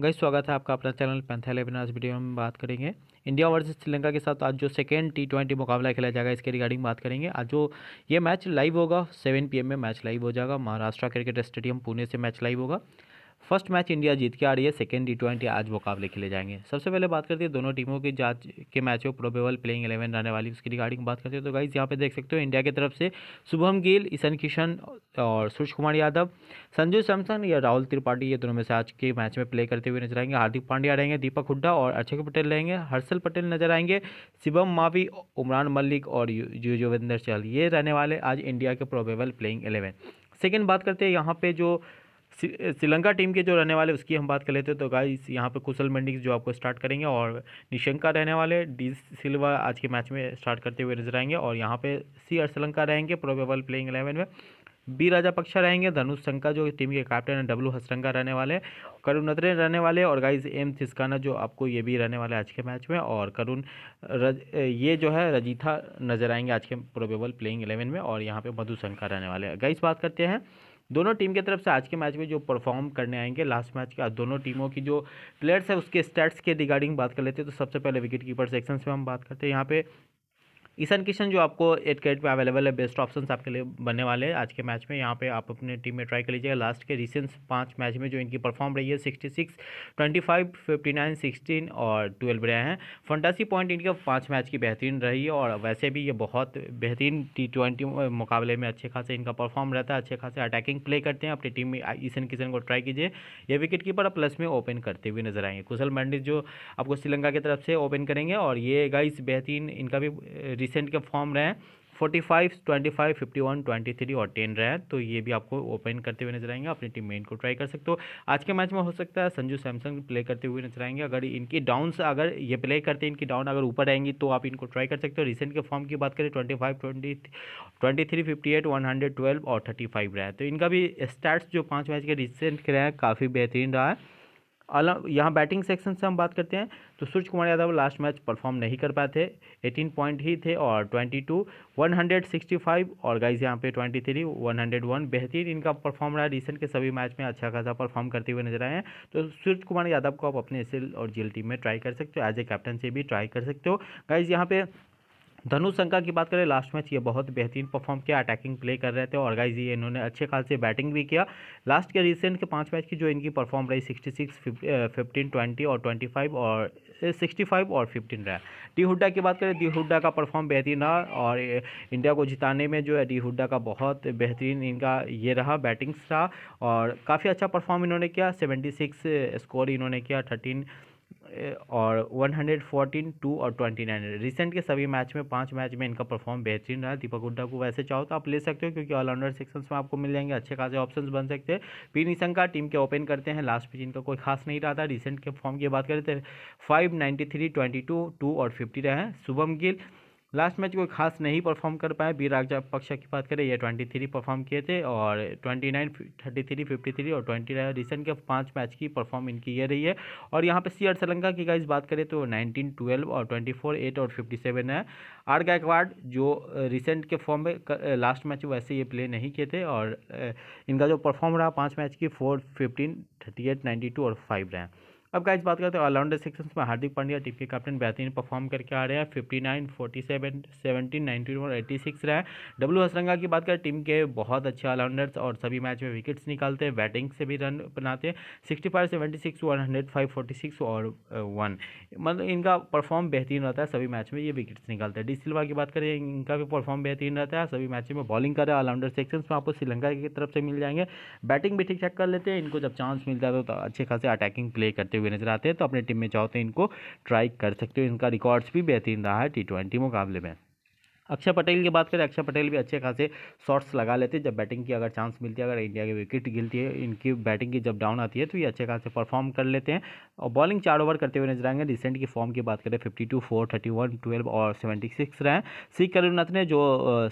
गई स्वागत है आपका अपना चैनल पैंथल एबिनाज वीडियो में बात करेंगे इंडिया वर्सेस श्रीलंका के साथ आज जो सेकेंड टी ट्वेंटी मुकाबला खेला जाएगा इसके रिगार्डिंग बात करेंगे आज जो ये मैच लाइव होगा सेवन पी में मैच लाइव हो जाएगा महाराष्ट्र क्रिकेट स्टेडियम पुणे से मैच लाइव होगा फर्स्ट मैच इंडिया जीत के आ रही है सेकेंड टी ट्वेंटी आज मुकाबले खेले जाएंगे सबसे पहले बात करते हैं दोनों टीमों की जांच के मैच प्रोबेबल प्लेइंग एलेवन रहने वाली उसकी रिगार्डिंग बात करते हैं तो गाइज यहाँ पे देख सकते हो इंडिया की तरफ से शुभम गिल ईशन किशन और सूर्य कुमार यादव संजू सैमसन या राहुल त्रिपाठी ये दोनों में से आज के मैच में प्ले करते हुए नजर आएंगे हार्दिक पांड्या रहेंगे दीपक हुड्डा और अक्षय पटेल रहेंगे हर्षल पटेल नजर आएंगे शिवम मावी उमरान मलिक और युजोविंदर चहल ये रहने वाले आज इंडिया के प्रोबेबल प्लेइंग एलेवन सेकेंड बात करते हैं यहाँ पे जो श्रीलंका टीम के जो रहने वाले उसकी हम बात कर लेते हैं तो गाइस यहाँ पे कुशल मंडी जो आपको स्टार्ट करेंगे और निशंका रहने वाले डी सिल्वा आज के मैच में स्टार्ट करते हुए नजर आएंगे और यहाँ पे सी श्रीलंका रहेंगे प्रोबेबल प्लेइंग इलेवन में बी राजा पक्षा रहेंगे धनुष शंका जो टीम के कैप्टन है डब्लू हसरंगा रहने वाले करुण नतरे रहने वाले और गाइज एम थिस्काना जो आपको ये भी रहने वाले आज के मैच में और करुण रज ये जो है रजीथा नजर आएंगे आज के प्रोबेबल प्लेइंग इलेवन में और यहाँ पे मधु शंका रहने वाले गाइस बात करते हैं दोनों टीम की तरफ से आज के मैच में जो परफॉर्म करने आएंगे लास्ट मैच का दोनों टीमों की जो प्लेयर्स है उसके स्टैट्स के रिगार्डिंग बात कर लेते हैं तो सबसे पहले विकेट कीपर सेक्शन से हम बात करते हैं यहाँ पे ईशान किशन जो आपको एट कैरेट में अवेलेबल है बेस्ट ऑप्शन आपके लिए बनने वाले हैं आज के मैच में यहाँ पे आप अपने टीम में ट्राई कर लीजिएगा लास्ट के रिसेंट पाँच मैच में जो इनकी परफॉर्म रही है sixty six twenty five fifty nine sixteen और ट्वेल्व रहे हैं फंटासी पॉइंट इनके पाँच मैच की बेहतरीन रही है और वैसे भी ये बहुत बेहतरीन टी ट्वेंटी मुकाबले में अच्छे खासे इनका परफॉर्म रहता है अच्छे खासे अटैकिंग प्ले करते हैं अपनी टीम में ईशन किशन को ट्राई कीजिए ये विकेट कीपर प्लस में ओपन करते हुए नजर आएंगे कुशल मंडित जो आपको श्रीलंका की तरफ से ओपन करेंगे और ये गाइस बेहतरीन इनका भी रिसेंट के फॉर्म रहे हैं forty five twenty five fifty one twenty three और टेन रहे हैं तो ये भी आपको ओपन करते हुए नजर आएंगे अपनी टीम में इनको ट्राई कर सकते हो आज के मैच में हो सकता है संजू सैमसंग प्ले करते हुए नजर आएंगे अगर इनकी डाउन अगर ये प्ले करते हैं इनकी डाउन अगर ऊपर आएंगी तो आप इनको ट्राई कर सकते हो रिसेंट के फॉर्म की बात करें twenty five twenty twenty three fifty eight one hundred twelve और थर्टी फाइव रहा है तो इनका भी स्टार्ट जो पाँच मैच के रिसेंट रहे हैं काफ़ी बेहतरीन रहा है यहाँ बैटिंग सेक्शन से हम बात करते हैं तो Surya Kumar Yadav last match perform नहीं कर पाए थे एटीन पॉइंट ही थे और twenty two one hundred sixty five और गाइज यहाँ पे twenty three one hundred one बेहतरीन इनका परफॉर्म रहा रिसेंट के सभी मैच में अच्छा खासा परफॉर्म करते हुए नजर आए हैं तो सूर्य कुमार यादव को आप अपने एस और जी टीम में ट्राई कर सकते हो एज ए कैप्टन से भी ट्राई कर सकते हो गाइज यहाँ पे धनु शंका की बात करें लास्ट मैच ये बहुत बेहतरीन परफॉर्म किया अटैकिंग प्ले कर रहे थे और गाइज ये इन्होंने अच्छे से बैटिंग भी किया लास्ट के रिसेंट के पांच मैच की जो इनकी परफॉर्म रही सिक्सटी सिक्स फिफ्टीन ट्वेंटी और ट्वेंटी फाइव और सिक्सटी फाइव और फिफ्टीन रहा डी हुड्डा की बात करें डी हुड्डा का परफॉर्म बेहतरीन रहा और इंडिया को जिताने में जो है डी हुड्डा का बहुत बेहतरीन इनका ये रहा बैटिंग्स रहा और काफ़ी अच्छा परफॉर्म इन्होंने किया सेवेंटी सिक्स स्कोर इन्होंने किया थर्टीन और 114 टू और 29 रिसेंट के सभी मैच में पांच मैच में इनका परफॉर्म बेहतरीन रहा दीपक हुड्डा को वैसे चाहो तो आप ले सकते हो क्योंकि ऑलराउंडर सेक्शंस में आपको मिल जाएंगे अच्छे खासे ऑप्शन बन सकते हैं पी निशंका टीम के ओपन करते हैं लास्ट पिच इनका कोई खास नहीं रहा था रिसेंट के फॉर्म की बात करें तो five ninety three twenty two two और फिफ्टी रहे हैं शुभम गिल लास्ट मैच कोई खास नहीं परफॉर्म कर पाए बीरागजा पक्षा की बात करें ये ट्वेंटी थ्री परफॉर्म किए थे और twenty nine thirty three fifty three और ट्वेंटी रिसेंट के पाँच मैच की परफॉर्म इनकी ये रही है और यहाँ पे सी आर श्रीलंका की गाइज बात करें तो नाइनटीन ट्वेल्व और ट्वेंटी फोर एट और फिफ्टी सेवन है आर गायकवाड़ जो रिसेंट के फॉर्म में लास्ट मैच वैसे ये प्ले नहीं किए थे और इनका जो परफॉर्म रहा पाँच मैच की four fifteen thirty eight ninety two और फाइव रहे अब गाइज बात करते हैं ऑलराउंडर सेक्शन में हार्दिक पांड्या टीम के कैप्टन बेहतरीन परफॉर्म करके आ रहे हैं fifty nine forty seven seventeen nineteen और एट्टी सिक्स रहे डब्ल्यू हसरंगा की बात करें टीम के बहुत अच्छे ऑलराउंडर्स और सभी मैच में विकेट्स निकालते हैं बैटिंग से भी रन बनाते हैं sixty five seventy six one hundred five forty six और वन uh, मतलब इनका परफॉर्म बेहतरीन रहता है सभी मैच में ये विकेट्स निकालते हैं डी सिल्वा की बात करें इनका भी परफॉर्म बेहतरीन रहता है सभी मैचों में बॉलिंग कर रहे हैं ऑलराउंडर सेक्शन में आपको श्रीलंका की तरफ से मिल जाएंगे बैटिंग भी ठीक ठाक कर लेते हैं इनको जब चांस मिल है तो, तो अच्छे खासे अटैकिंग प्ले करते हुए नजर आते हैं तो अपनी टीम में चाहो तो इनको ट्राई कर सकते हो इनका रिकॉर्ड्स भी बेहतरीन रहा है टी ट्वेंटी मुकाबले में अक्षय पटेल की बात करें अक्षय पटेल भी अच्छे खासे शॉट्स लगा लेते जब बैटिंग की अगर चांस मिलती है अगर इंडिया की विकेट गिलती है इनकी बैटिंग की जब डाउन आती है तो ये अच्छे खासे परफॉर्म कर लेते हैं और बॉलिंग चार ओवर करते हुए नजर आएंगे रिसेंट की फॉर्म की बात करें fifty two four thirty one twelve और सेवेंटी सिक्स रहे हैं सी करुनाथ ने जो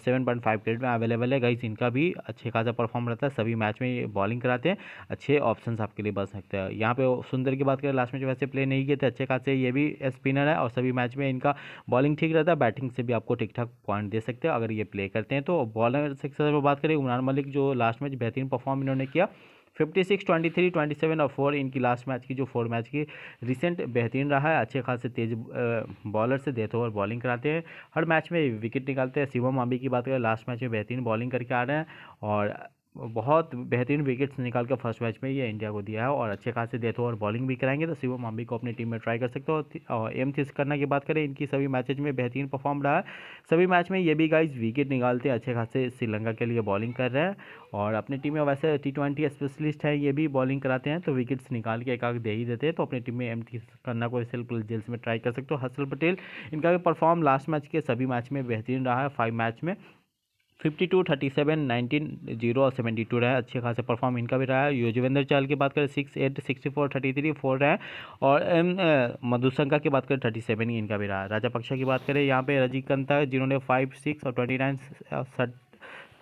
सेवन पॉइंट फाइव ग्रेड में अवेलेबल है गाइस इनका भी अच्छे खासा परफॉर्म रहता है सभी मैच में बॉलिंग कराते हैं अच्छे ऑप्शन आपके लिए बन सकते हैं यहाँ पे सुंदर की बात करें लास्ट मैच वैसे प्ले नहीं किए थे अच्छे खासे ये भी स्पिनर है और सभी मैच में इनका बॉलिंग ठीक रहता है बैटिंग से भी आपको ठीक ठाक पॉइंट दे सकते हो अगर ये प्ले करते हैं तो बॉलर सेक्शन में बात करें उमरान मलिक जो लास्ट मैच बेहतरीन परफॉर्म इन्होंने किया fifty six twenty three twenty seven और फोर इनकी लास्ट मैच की जो फोर मैच की रिसेंट बेहतरीन रहा है अच्छे खासे तेज बॉलर से देते ओवर बॉलिंग कराते हैं हर मैच में विकेट निकालते हैं शिवम आम्बी की बात करें लास्ट मैच में बेहतरीन बॉलिंग करके आ रहे हैं और बहुत बेहतरीन विकेट्स निकाल कर फर्स्ट मैच में ये इंडिया को दिया है और अच्छे खासे हो और बॉलिंग भी कराएंगे तो शिवम अम्बी को अपनी टीम में ट्राई कर सकते हो और एम थी करना की बात करें इनकी सभी मैचेज में बेहतरीन परफॉर्म रहा है सभी मैच में ये भी गाइज विकेट निकालते अच्छे खासे श्रीलंका के लिए बॉलिंग कर रहे हैं और अपनी टीम में वैसे टी ट्वेंटी स्पेशलिस्ट हैं ये भी बॉलिंग कराते हैं तो विकेट्स निकाल के एक आग दे ही देते हैं तो अपनी टीम में एम थी करना को हिसल जेल्स में ट्राई कर सकते हो हर्षल पटेल इनका भी परफॉर्म लास्ट मैच के सभी मैच में बेहतरीन रहा है फाइव मैच में fifty two thirty seven nineteen zero और सेवेंटी टू रहा है अच्छे खासे परफॉर्म इनका भी रहा है युजवेंद्र चाल की बात करें six eight sixty four thirty three four रहा है और मधुशंका की बात करें थर्टी सेवन ही इनका भी रहा है राजा पक्षा की बात करें यहाँ पे रजिकंता जिन्होंने फाइव सिक्स और twenty nine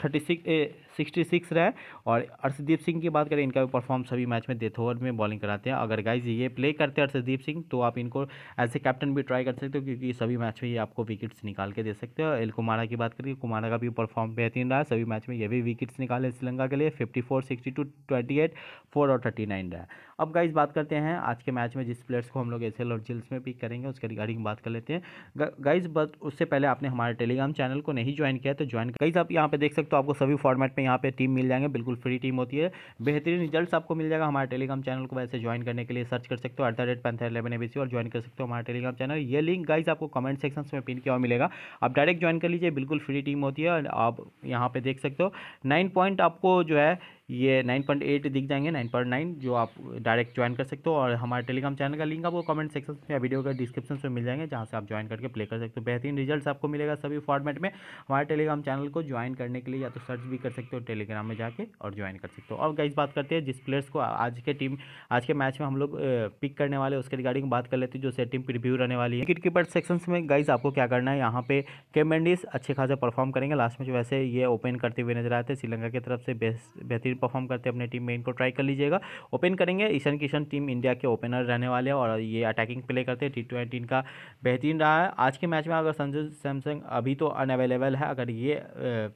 thirty six sixty six रहे और अर्शदीप सिंह की बात करें इनका भी परफॉर्म सभी मैच में डेथ ओवर में बॉलिंग कराते हैं अगर गाइज ये प्ले करते हैं अर्षदीप सिंह तो आप इनको एज ए कैप्टन भी ट्राई कर सकते हो क्योंकि सभी मैच में ये आपको विकेट्स निकाल के दे सकते हो एल कुमारा की बात करिए कुमारा का भी परफॉर्म बेहतरीन रहा सभी मैच में ये भी विकेट्स निकाले श्रीलंका के लिए fifty four sixty two twenty eight four और थर्टी नाइन रहा अब गाइज बात करते हैं आज के मैच में जिस प्लेयर्स को हम लोग एस और जिल्स में पिक करेंगे उसके रिगार्डिंग बात कर लेते हैं गाइज बट उससे पहले आपने हमारे टेलीग्राम चैनल को नहीं ज्वाइन किया तो ज्वाइन गाइज आप यहाँ पे देख सकते हो आपको सभी फॉर्मेट में यहाँ पे टीम मिल जाएंगे बिल्कुल फ्री टीम होती है बेहतरीन रिजल्ट्स आपको मिल जाएगा हमारे टेलीग्राम चैनल को वैसे ज्वाइन करने के लिए सर्च कर सकते हो at the rate panther eleven A और ज्वाइन कर सकते हो हमारे टेलीग्राम चैनल ये लिंक गाइज आपको कमेंट सेक्शन में पिन किया मिलेगा आप डायरेक्ट ज्वाइन कर लीजिए बिल्कुल फ्री टीम होती है आप यहाँ पर देख सकते हो नाइन पॉइंट आपको जो है ये नाइन पॉइंट एट दिख जाएंगे नाइन पॉइंट नाइन जो आप डायरेक्ट ज्वाइन कर सकते हो और हमारे टेलीग्राम चैनल का लिंक आपको कमेंट सेक्शन में या वीडियो का डिस्क्रिप्शन में मिल जाएंगे जहाँ से आप ज्वाइन करके प्ले कर सकते हो बेहतरीन रिजल्ट आपको मिलेगा सभी फॉर्मेट में हमारे टेलीग्राम चैनल को ज्वाइन करने के लिए या तो सर्च भी कर सकते हो टेलीग्राम में जाकर और ज्वाइन कर सकते हो और गाइज बात करते हैं जिस प्लेयर्स को आज के टीम आज के मैच में हम लोग पिक करने वाले उसके रिगार्डिंग बात कर लेते हैं जो से टीम प्रिव्यू रहने वाली है क्रिकेट कीपर सेक्शन में गाइज आपको क्या करना है यहाँ पे के अच्छे खासे परफॉर्म करेंगे लास्ट में वैसे ये ओपन करते हुए नजर आते श्रीलंका की तरफ से बेहतरीन परफॉर्म करते हैं टीम में इनको ट्राई कर लीजिएगा ओपन करेंगे ईशान किशन टीम इंडिया के ओपनर रहने वाले हैं और ये अटैकिंग प्ले करते हैं टी ट्वेंटी बेहतरीन रहा है आज के मैच में अगर संजू सैमसंग अभी तो अनअवेलेबल है अगर ये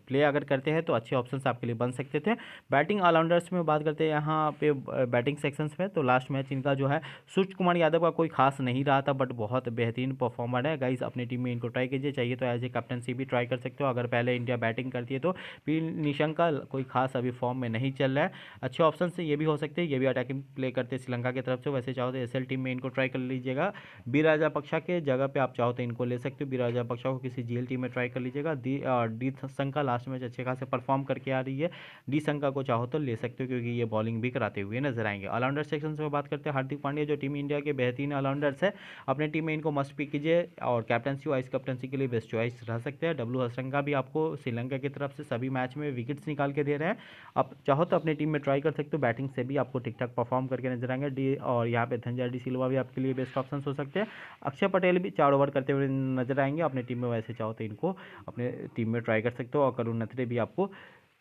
प्ले अगर करते हैं तो अच्छे ऑप्शन आपके लिए बन सकते थे बैटिंग ऑलराउंडर्स में बात करते हैं यहाँ पे बैटिंग सेक्शंस में तो लास्ट मैच इनका जो है सूर्य कुमार यादव का कोई खास नहीं रहा था बट बहुत बेहतरीन परफॉर्मर है गाइज अपनी टीम में इनको ट्राई कीजिए चाहिए तो एज ए कैप्टनसी भी ट्राई कर सकते हो अगर पहले इंडिया बैटिंग करती है तो पी निशंक का कोई खास अभी फॉर्म में नहीं अभी चल रहा है अच्छे ऑप्शन से ये भी हो सकते हैं ये भी अटैकिंग प्ले करते हैं श्रीलंका की तरफ से वैसे चाहो तो एस टीम में इनको ट्राई कर लीजिएगा बी राजा पक्षा के जगह पर आप चाहो तो इनको ले सकते हो बी राजा पक्षा को किसी जी टीम में ट्राई कर लीजिएगा D D Shanaka last match अच्छे खासे परफॉर्म करके आ रही है डी शंका को चाहो तो ले सकते हो क्योंकि ये बॉलिंग भी कराते हुए नजर आएंगे ऑलराउंडर सेक्शन से बात करते हैं हार्दिक पांड्या जो टीम इंडिया के बेहतरीन ऑलराउंडर्स है अपने टीम में इनको मस्ट पिक कीजिए और कैप्टनसी वाइस कैप्टनसी के लिए बेस्ट चॉइस रह सकते हैं डब्लू हसरंगा भी आपको श्रीलंका की तरफ से सभी मैच में विकेट्स निकाल के दे रहे हैं आप चाहो चाहो तो अपने टीम में ट्राई कर सकते हो बैटिंग से भी आपको ठीक ठाक परफॉर्म करके नजर आएंगे डी और यहाँ पे धनजा डी सिल्वा भी आपके लिए बेस्ट ऑप्शन हो सकते हैं अक्षय पटेल भी चार ओवर करते हुए नजर आएंगे अपने टीम में वैसे चाहो तो इनको अपने टीम में ट्राई कर सकते हो और करुण नथरे भी आपको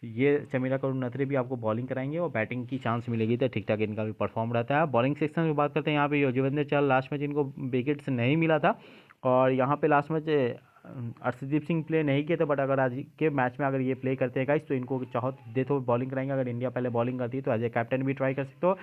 ये चमीरा करुण नथरे भी आपको बॉलिंग कराएंगे और बैटिंग की चांस मिलेगी तो ठीक ठाक इनका भी परफॉर्म रहता है बॉलिंग सेक्शन में बात करते हैं यहाँ पे योजवेंद्र चाल लास्ट में जिनको विकेट्स नहीं मिला था और यहाँ पे last match Arshdeep Singh play नहीं किए थे बट अगर आज के मैच में अगर ये प्ले करते हैं गाइस तो इनको चाहो दे तो बॉलिंग कराएंगे अगर इंडिया पहले बॉलिंग करती है तो एज ए कैप्टन भी ट्राई कर सकते हो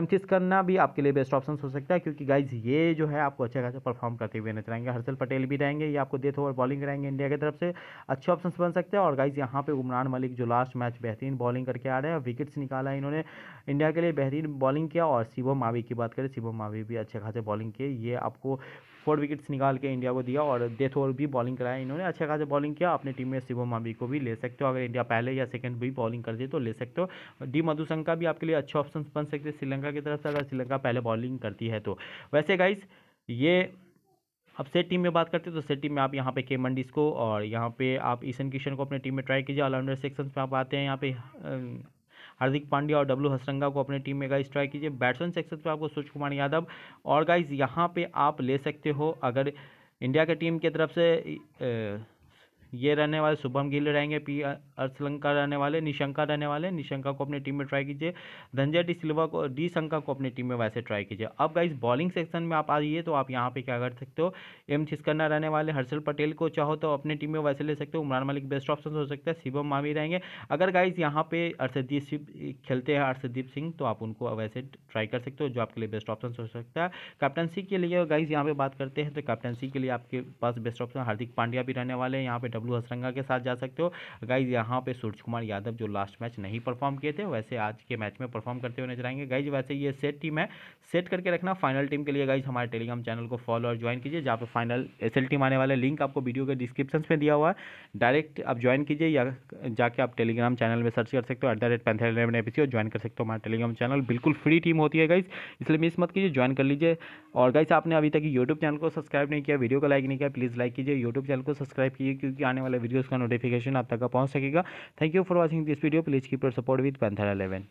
एम करना भी आपके लिए बेस्ट ऑप्शन हो सकता है क्योंकि गाइज ये जो है आपको अच्छा खासा परफॉर्म करते हुए नजर आएंगे हर्षल पटेल भी रहेंगे ये आपको देथ ओवर बॉलिंग कराएंगे इंडिया की तरफ से अच्छे ऑप्शन बन सकते हैं और गाइज यहाँ पर उमरान मलिक जो लास्ट मैच बेहतरीन बॉलिंग करके आ रहे हैं विकेट्स निकाला इन्होंने इंडिया के लिए बेहतरीन बॉलिंग किया और शिवम मावी की बात करें शिवम मावी भी अच्छे खासे बॉलिंग किए ये आपको फोर विकेट्स निकाल के इंडिया को दिया और डेथ ओवर भी बॉलिंग कराया इन्होंने अच्छा खासा बॉलिंग किया अपने टीम में शिवम मामी को भी ले सकते हो अगर इंडिया पहले या सेकंड भी बॉलिंग कर दे तो ले सकते हो डी मधुशंका भी आपके लिए अच्छे ऑप्शन बन सकते हैं श्रीलंका की तरफ से अगर श्रीलंका पहले बॉलिंग करती है तो वैसे गाइज ये अब सेट टीम में बात करते हैं तो सेट टीम में आप यहाँ पे के मंडिस को और यहाँ पे आप ईशन किशन को अपने टीम में ट्राई कीजिए ऑलराउंडर सेक्शन में आप आते हैं यहाँ पे हार्दिक पांड्या और डब्लू हसरंगा को अपनी टीम में गाइस ट्राई कीजिए बैट्समैन सेक्शन पर आपको सूर्य कुमार यादव और गाइज यहाँ पर आप ले सकते हो अगर इंडिया के टीम की तरफ से ये रहने वाले शुभम गिल रहेंगे पी अर्शलंका रहने वाले निशंका रहने वाले निशंका को अपनी टीम में ट्राई कीजिए धनजय डी सिल्वा को डी शंका को अपनी टीम में वैसे ट्राई कीजिए अब गाइज बॉलिंग सेक्शन में आप आइए तो आप यहाँ पे क्या कर सकते हो एम छिस्कन्ना रहने वाले हर्षल पटेल को चाहो तो अपनी टीम में वैसे ले सकते हो उमरान मलिक बेस्ट ऑप्शन हो सकता है शिवम मामी रहेंगे अगर गाइज यहाँ पे अर्षदीप सिंह खेलते हैं अर्षदीप सिंह तो आप उनको वैसे ट्राई कर सकते हो जो आपके लिए बेस्ट ऑप्शन हो सकता है कैप्टनसी के लिए गाइज यहाँ पे बात करते हैं तो कैप्टनसी के लिए आपके पास बेस्ट ऑप्शन हार्दिक पांड्या भी रहने वाले हैं यहाँ पे डब्ल्यू हसरंगा के साथ जा सकते हो गाइज यहाँ पे सूर्य कुमार यादव जो लास्ट मैच नहीं परफॉर्म किए थे वैसे आज के मैच में परफॉर्म करते हुए नजर आएंगे गाइज वैसे ये सेट टीम है सेट करके रखना फाइनल टीम के लिए गाइज हमारे टेलीग्राम चैनल को फॉलो और ज्वाइन कीजिए जहाँ पर फाइनल एस टीम आने वाले लिंक आपको वीडियो के डिस्क्रिप्शन में दिया हुआ है डायरेक्ट आप ज्वाइन कीजिए या जाके आप टेलीग्राम चैनल में सर्च कर सकते हो एट द रेट और ज्वाइन कर सकते हो हमारे टेलीग्राम चैनल बिल्कुल फ्री टीम होती है गाइज इसलिए मिस मत कीजिए ज्वाइन कर लीजिए और गाइस आपने अभी तक यूट्यूब चैनल को सब्सक्राइब नहीं किया वीडियो को लाइक नहीं किया प्लीज़ लाइक कीजिए यूट्यूब चैनल को सब्सक्राइब कीजिए क्योंकि आने वाले वीडियोज़ का नोटिफिकेशन आप तक पहुँच सकेगा thank you for watching this video please keeper support with panther eleven